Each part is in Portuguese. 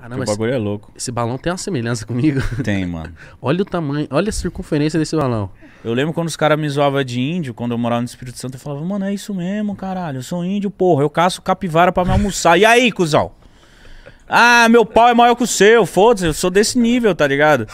Caramba, bagulho é louco. Esse balão tem uma semelhança comigo. Tem, mano. olha o tamanho, olha a circunferência desse balão. Eu lembro quando os caras me zoavam de índio, quando eu morava no Espírito Santo, eu falava, mano, é isso mesmo, caralho. Eu sou índio, porra. Eu caço capivara para me almoçar. E aí, cuzão? Ah, meu pau é maior que o seu, foda-se, eu sou desse nível, tá ligado?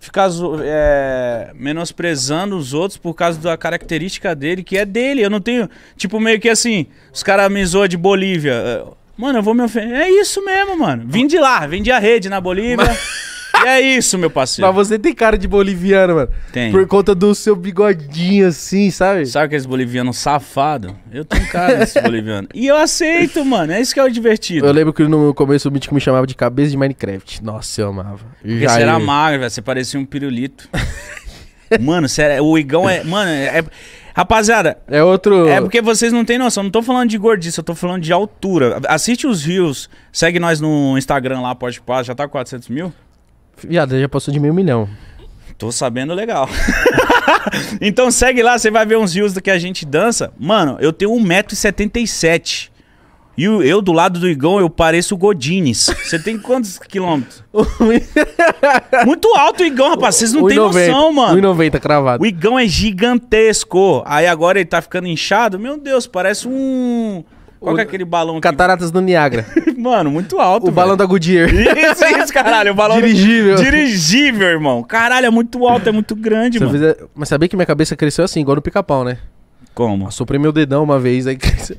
Ficar é, menosprezando os outros por causa da característica dele, que é dele. Eu não tenho. Tipo, meio que assim, os caras me zoam de Bolívia. Eh, Mano, eu vou me ofender. É isso mesmo, mano. Vim de lá, vendi a rede na Bolívia. Mas... E é isso, meu parceiro. Mas você tem cara de boliviano, mano. Tem. Por conta do seu bigodinho assim, sabe? Sabe aqueles bolivianos safado? Eu tenho cara desse boliviano. E eu aceito, mano. É isso que é o divertido. Eu lembro que no começo o Mítico me chamava de cabeça de Minecraft. Nossa, eu amava. Porque Já você eu... era magro, velho. Você parecia um pirulito. mano, sério, o Igão é. Mano, é. Rapaziada. É outro. É porque vocês não têm noção. Não tô falando de gordice, eu tô falando de altura. Assiste os rios. Segue nós no Instagram lá, pode passar. Já tá 400 mil? Viado, já passou de meio milhão. Tô sabendo legal. então segue lá, você vai ver uns rios do que a gente dança. Mano, eu tenho 1,77m. E eu, do lado do Igão, eu pareço o Godines. Você tem quantos quilômetros? Muito alto o Igão, rapaz. Vocês não têm noção, mano. 1,90 cravado. O Igão é gigantesco. Aí agora ele tá ficando inchado. Meu Deus, parece um... Qual é o... é aquele balão? Cataratas do Niagara. Mano, muito alto. O velho. balão da Goodyear. Isso, isso, caralho. O balão dirigível. Do... Dirigível, irmão. Caralho, é muito alto, é muito grande, Você mano. Mas sabia que minha cabeça cresceu assim, igual no pica-pau, né? Como? Eu soprei meu dedão uma vez, aí cresceu.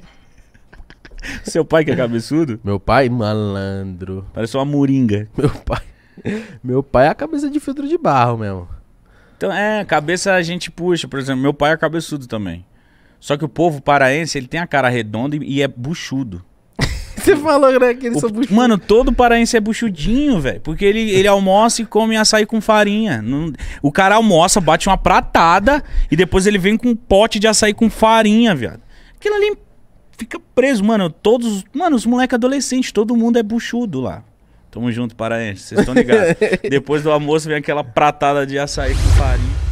Seu pai que é cabeçudo? Meu pai, malandro. Parece uma moringa. Meu pai. Meu pai é a cabeça de filtro de barro mesmo. Então, é, cabeça a gente puxa. Por exemplo, meu pai é cabeçudo também. Só que o povo paraense, ele tem a cara redonda e, é buchudo. Você falou, né, que eles o, são buchudos. Mano, todo paraense é buchudinho, velho. Porque ele, ele almoça e come açaí com farinha. Não, o cara almoça, bate uma pratada e depois ele vem com um pote de açaí com farinha, viado. Aquilo ali fica preso, mano. Todos. Mano, os moleques adolescentes, todo mundo é buchudo lá. Tamo junto, paraense. Vocês estão ligados. Depois do almoço vem aquela pratada de açaí com farinha.